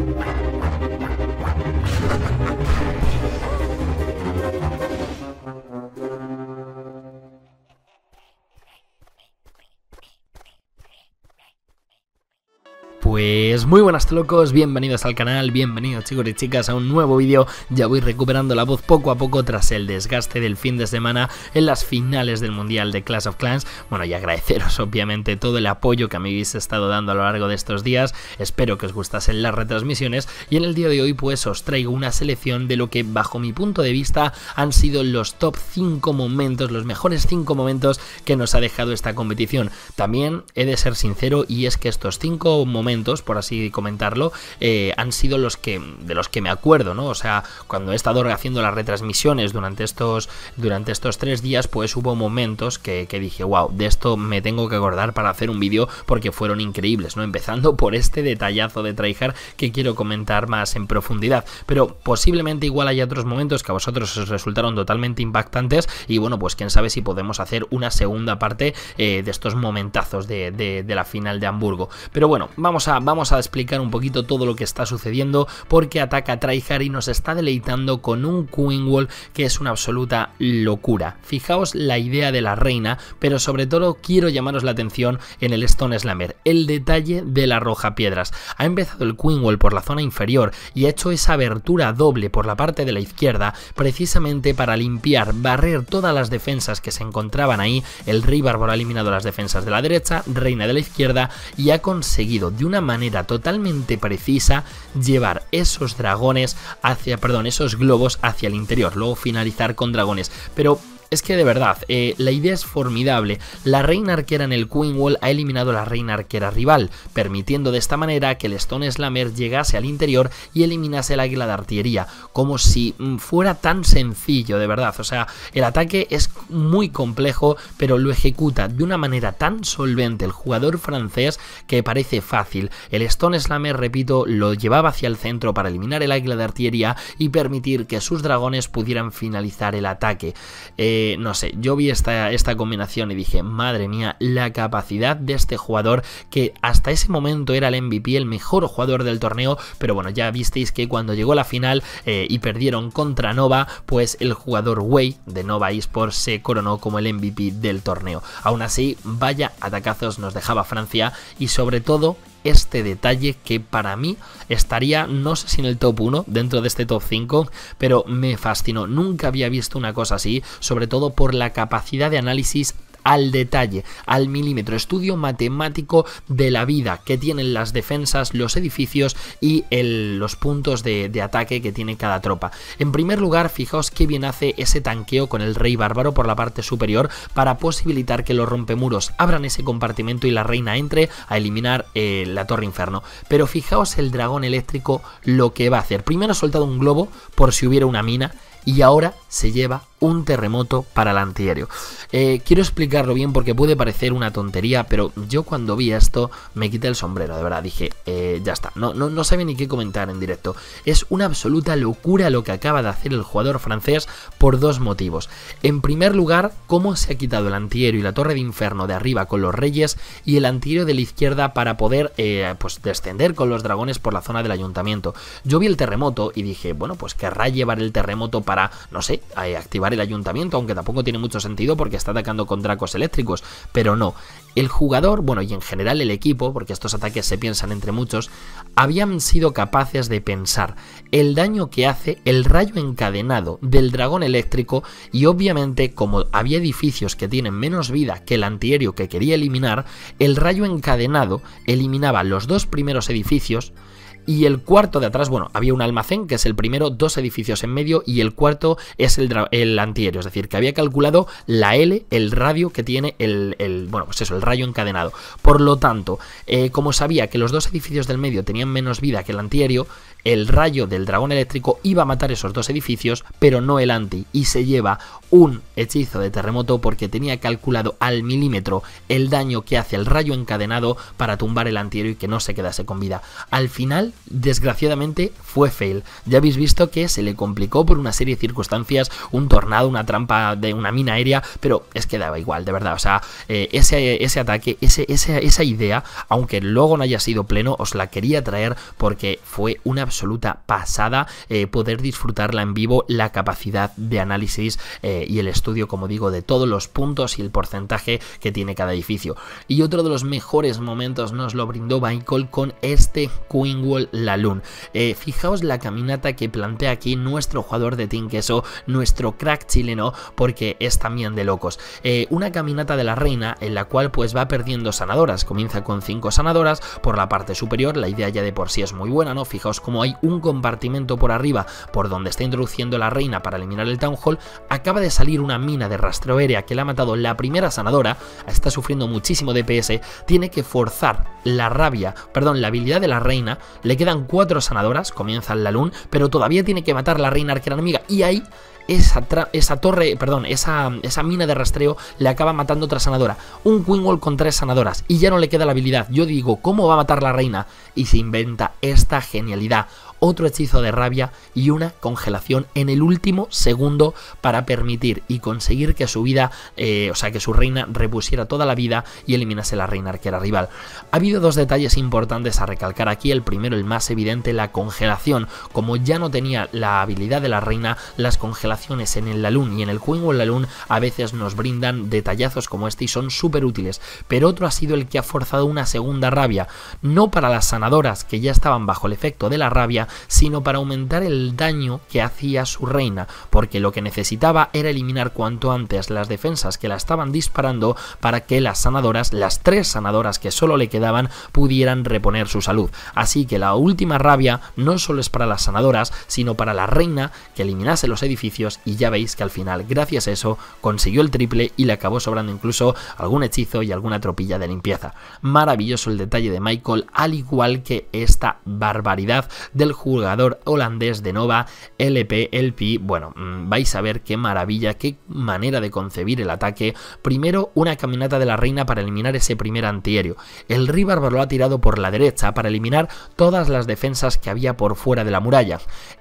Thank you. Pues muy buenas locos, bienvenidos al canal, bienvenidos chicos y chicas a un nuevo vídeo Ya voy recuperando la voz poco a poco tras el desgaste del fin de semana en las finales del mundial de Clash of Clans Bueno y agradeceros obviamente todo el apoyo que me habéis estado dando a lo largo de estos días Espero que os gustasen las retransmisiones y en el día de hoy pues os traigo una selección de lo que bajo mi punto de vista han sido los top 5 momentos, los mejores 5 momentos que nos ha dejado esta competición También he de ser sincero y es que estos 5 momentos por así comentarlo, eh, han sido los que de los que me acuerdo, ¿no? O sea, cuando he estado haciendo las retransmisiones durante estos durante estos tres días, pues hubo momentos que, dije, wow, de esto me tengo que acordar para hacer un vídeo porque fueron increíbles, ¿no? Empezando por este detallazo de Tryhard que quiero comentar más en profundidad, pero posiblemente igual hay otros momentos que a vosotros os resultaron totalmente impactantes y bueno, pues quién sabe si podemos hacer una segunda parte eh, de estos momentazos de, de la final de Hamburgo. Pero bueno, vamos vamos a, explicar un poquito todo lo que está sucediendo porque ataca a y nos está deleitando con un Queen Wall que es una absoluta locura. Fijaos la idea de la reina, pero sobre todo quiero llamaros la atención en el Stone Slammer, el detalle de la roja piedras. Ha empezado el Queen Wall por la zona inferior y ha hecho esa abertura doble por la parte de la izquierda precisamente para limpiar, barrer todas las defensas que se encontraban ahí. El Rey Bárbaro ha eliminado las defensas de la derecha, reina de la izquierda y ha conseguido de una manera totalmente precisa llevar esos dragones hacia, perdón, esos globos hacia el interior, luego finalizar con dragones. Pero es que de verdad, eh, la idea es formidable. La reina arquera en el Queen Wall ha eliminado a la reina arquera rival, permitiendo de esta manera que el Stone Slammer llegase al interior y eliminase el águila de artillería, como si mm, fuera tan sencillo, de verdad. O sea, el ataque es muy complejo, pero lo ejecuta de una manera tan solvente el jugador francés que parece fácil. El Stone Slammer, repito, lo llevaba hacia el centro para eliminar el águila de artillería y permitir que sus dragones pudieran finalizar el ataque. Eh, eh, no sé, yo vi esta, esta combinación y dije, madre mía, la capacidad de este jugador que hasta ese momento era el MVP, el mejor jugador del torneo, pero bueno, ya visteis que cuando llegó la final eh, y perdieron contra Nova, pues el jugador Wei de Nova Esports se coronó como el MVP del torneo. Aún así, vaya atacazos nos dejaba Francia y sobre todo este detalle que para mí estaría, no sé si en el top 1, dentro de este top 5, pero me fascinó. Nunca había visto una cosa así, sobre todo por la capacidad de análisis al detalle, al milímetro, estudio matemático de la vida que tienen las defensas, los edificios y los puntos de, ataque que tiene cada tropa. En primer lugar, fijaos qué bien hace ese tanqueo con el rey bárbaro por la parte superior para posibilitar que los rompemuros abran ese compartimento y la reina entre a eliminar eh, la torre inferno. Pero fijaos el dragón eléctrico lo que va a hacer. Primero ha soltado un globo por si hubiera una mina y ahora se lleva un terremoto para el antiaéreo. Eh, quiero explicarlo bien porque puede parecer una tontería, pero yo cuando vi esto me quité el sombrero, de verdad, dije, eh, ya está, no, no, ni qué comentar en directo. Es una absoluta locura lo que acaba de hacer el jugador francés por dos motivos. En primer lugar, cómo se ha quitado el antiaéreo y la torre de inferno de arriba con los reyes y el antiaéreo de la izquierda para poder eh, pues, descender con los dragones por la zona del ayuntamiento. Yo vi el terremoto y dije, bueno, pues querrá llevar el terremoto para, no sé, activar el ayuntamiento, aunque tampoco tiene mucho sentido porque está atacando con dracos eléctricos, pero no. El jugador, bueno, y en general el equipo, porque estos ataques se piensan entre muchos, habían sido capaces de pensar el daño que hace el rayo encadenado del dragón eléctrico y obviamente como había edificios que tienen menos vida que el antiaéreo que quería eliminar, el rayo encadenado eliminaba los dos primeros edificios, y el cuarto de atrás, bueno, había un almacén, que es el primero, dos edificios en medio, y el cuarto es el, el antiaéreo, es decir, que había calculado la L, el radio que tiene el, bueno, pues eso, el rayo encadenado. Por lo tanto, eh, como sabía que los dos edificios del medio tenían menos vida que el antiaéreo, el rayo del dragón eléctrico iba a matar esos dos edificios, pero no el anti, y se lleva un hechizo de terremoto porque tenía calculado al milímetro el daño que hace el rayo encadenado para tumbar el antihéroe y que no se quedase con vida. Al final, desgraciadamente, fue fail. Ya habéis visto que se le complicó por una serie de circunstancias, un tornado, una trampa de una mina aérea, pero es que daba igual, de verdad. O sea, eh, ese, ese, ataque, ese, esa idea, aunque luego no haya sido pleno, os la quería traer porque fue una absoluta pasada eh, poder disfrutarla en vivo, la capacidad de análisis eh, y el estudio, como digo, de todos los puntos y el porcentaje que tiene cada edificio. Y otro de los mejores momentos nos lo brindó Michael con este Queenwall Lalun. Eh, fijaos la caminata que plantea aquí nuestro jugador de Queso, nuestro crack chileno, porque es también de locos. Eh, una caminata de la reina en la cual pues va perdiendo sanadoras, comienza con 5 sanadoras por la parte superior, la idea ya de por sí es muy buena, ¿no? Fijaos cómo hay un compartimento por arriba por donde está introduciendo la reina para eliminar el Town Hall, acaba de salir una mina de rastro aérea que le ha matado la primera sanadora, está sufriendo muchísimo DPS, tiene que forzar la rabia, perdón, la habilidad de la reina, le quedan cuatro sanadoras, comienza la luna pero todavía tiene que matar la reina arquera enemiga y ahí esa, torre, perdón, esa, esa, mina de rastreo le acaba matando otra sanadora. Un Queen Wall con tres sanadoras y ya no le queda la habilidad. Yo digo, ¿cómo va a matar la reina? Y se inventa esta genialidad otro hechizo de rabia y una congelación en el último segundo para permitir y conseguir que su vida, eh, o sea, que su reina repusiera toda la vida y eliminase la reina arquera rival. Ha habido dos detalles importantes a recalcar aquí, el primero, el más evidente, la congelación. Como ya no tenía la habilidad de la reina, las congelaciones en el Lalun y en el Queen la Lalun a veces nos brindan detallazos como este y son súper útiles, pero otro ha sido el que ha forzado una segunda rabia, no para las sanadoras que ya estaban bajo el efecto de la rabia, sino para aumentar el daño que hacía su reina, porque lo que necesitaba era eliminar cuanto antes las defensas que la estaban disparando para que las sanadoras, las tres sanadoras que solo le quedaban, pudieran reponer su salud. Así que la última rabia no solo es para las sanadoras, sino para la reina que eliminase los edificios y ya veis que al final, gracias a eso, consiguió el triple y le acabó sobrando incluso algún hechizo y alguna tropilla de limpieza. Maravilloso el detalle de Michael, al igual que esta barbaridad del jugador holandés de Nova, LP, LP, bueno, mm, vais a ver qué maravilla, qué manera de concebir el ataque. Primero, una caminata de la reina para eliminar ese primer antiaéreo. El rey lo ha tirado por la derecha para eliminar todas las defensas que había por fuera de la muralla.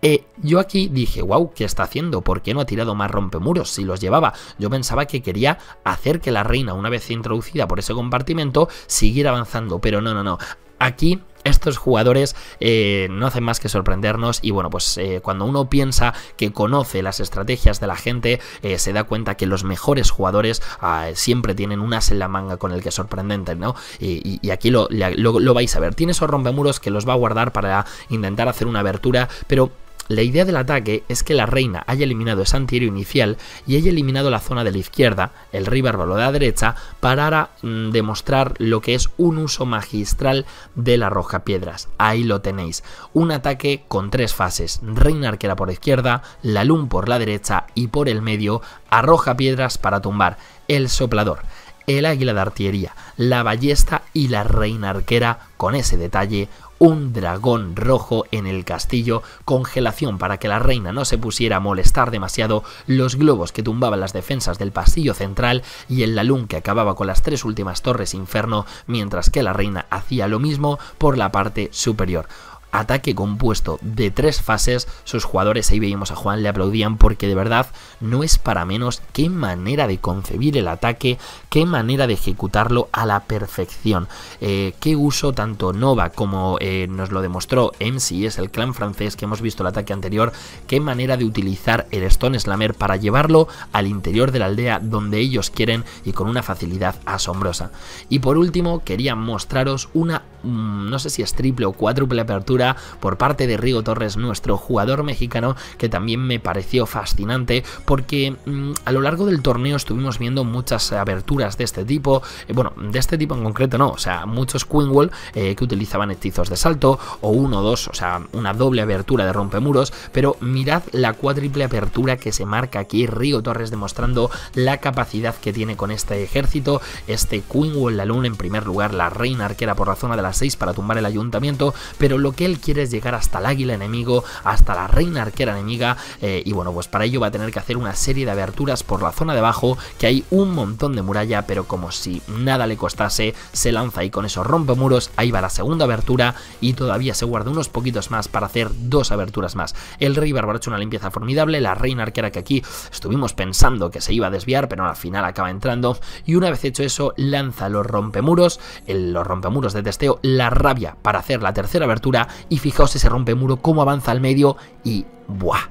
Eh, yo aquí dije, wow, ¿qué está haciendo? ¿Por qué no ha tirado más rompemuros si los llevaba? Yo pensaba que quería hacer que la reina, una vez introducida por ese compartimento, siguiera avanzando, pero no, no, no. Aquí estos jugadores eh, no hacen más que sorprendernos y bueno, pues eh, cuando uno piensa que conoce las estrategias de la gente, eh, se da cuenta que los mejores jugadores ah, siempre tienen unas en la manga con el que sorprendente, ¿no? Y, aquí lo, lo vais a ver. Tiene esos rompemuros que los va a guardar para intentar hacer una abertura, pero la idea del ataque es que la reina haya eliminado ese antihéroe inicial y haya eliminado la zona de la izquierda, el rey bárbaro de la derecha, para mm, demostrar lo que es un uso magistral de la roja piedras. Ahí lo tenéis. Un ataque con tres fases. Reina arquera por izquierda, la luna por la derecha y por el medio, arroja piedras para tumbar. El soplador el águila de artillería, la ballesta y la reina arquera, con ese detalle, un dragón rojo en el castillo, congelación para que la reina no se pusiera a molestar demasiado, los globos que tumbaban las defensas del pasillo central y el lalum que acababa con las tres últimas torres inferno, mientras que la reina hacía lo mismo por la parte superior ataque compuesto de tres fases, sus jugadores, ahí veíamos a Juan, le aplaudían porque de verdad no es para menos qué manera de concebir el ataque, qué manera de ejecutarlo a la perfección, eh, qué uso tanto Nova como eh, nos lo demostró MC, es el clan francés que hemos visto el ataque anterior, qué manera de utilizar el Stone Slammer para llevarlo al interior de la aldea donde ellos quieren y con una facilidad asombrosa. Y por último, quería mostraros una Mm, no sé si es triple o cuádruple apertura por parte de Rigo Torres, nuestro jugador mexicano, que también me pareció fascinante porque mm, a lo largo del torneo estuvimos viendo muchas aberturas de este tipo, eh, bueno, de este tipo en concreto no, o sea, muchos Queenwall eh, que utilizaban hechizos de salto o uno dos, o sea, una doble abertura de rompemuros, pero mirad la cuádruple apertura que se marca aquí Rigo Torres demostrando la capacidad que tiene con este ejército, este Queenwall la luna en primer lugar, la reina arquera por la zona de la 6 para tumbar el ayuntamiento, pero lo que él quiere es llegar hasta el águila enemigo, hasta la reina arquera enemiga, eh, y bueno, pues para ello va a tener que hacer una serie de aberturas por la zona de abajo, que hay un montón de muralla, pero como si nada le costase, se lanza y con esos rompemuros, ahí va la segunda abertura, y todavía se guarda unos poquitos más para hacer dos aberturas más. El rey bárbaro ha hecho una limpieza formidable, la reina arquera que aquí estuvimos pensando que se iba a desviar, pero al final acaba entrando, y una vez hecho eso, lanza los rompemuros, el, los rompemuros de testeo la rabia para hacer la tercera abertura y fijaos ese muro cómo avanza al medio y ¡buah!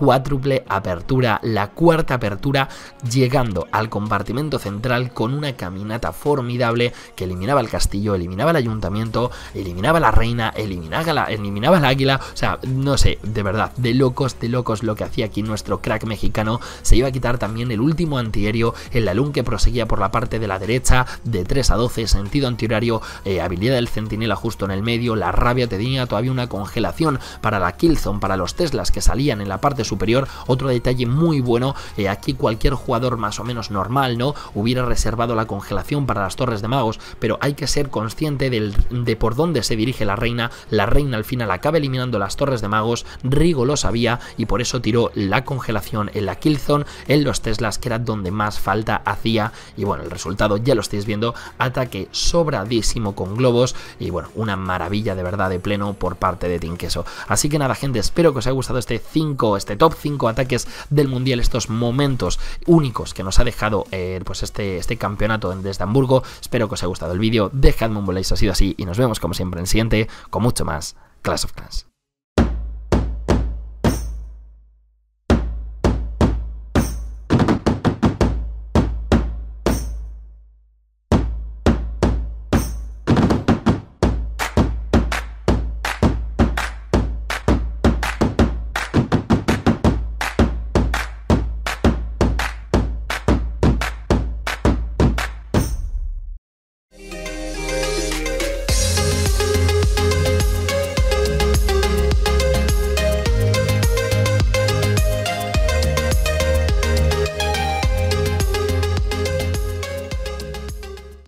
cuádruple apertura, la cuarta apertura llegando al compartimento central con una caminata formidable que eliminaba el castillo, eliminaba el ayuntamiento, eliminaba la reina, eliminaba la, eliminaba águila, o sea, no sé, de verdad, de locos, de locos lo que hacía aquí nuestro crack mexicano, se iba a quitar también el último antiaéreo, el alum que proseguía por la parte de la derecha, de 3 a 12, sentido antihorario, eh, habilidad del centinela justo en el medio, la rabia tenía todavía una congelación para la Killzone, para los Teslas que salían en la parte superior superior. Otro detalle muy bueno, eh, aquí cualquier jugador más o menos normal, ¿no? Hubiera reservado la congelación para las torres de magos, pero hay que ser consciente de por dónde se dirige la reina. La reina al final acaba eliminando las torres de magos, Rigo lo sabía y por eso tiró la congelación en la Killzone, en los Teslas, que era donde más falta hacía. Y bueno, el resultado ya lo estáis viendo, ataque sobradísimo con globos y bueno, una maravilla de verdad de pleno por parte de Tinqueso. Así que nada gente, espero que os haya gustado este 5, este top 5 ataques del Mundial, estos momentos únicos que nos ha dejado eh, pues este, este campeonato desde Hamburgo. Espero que os haya gustado el vídeo, dejadme un like si ha sido así y nos vemos como siempre en el siguiente con mucho más Clash of Clans.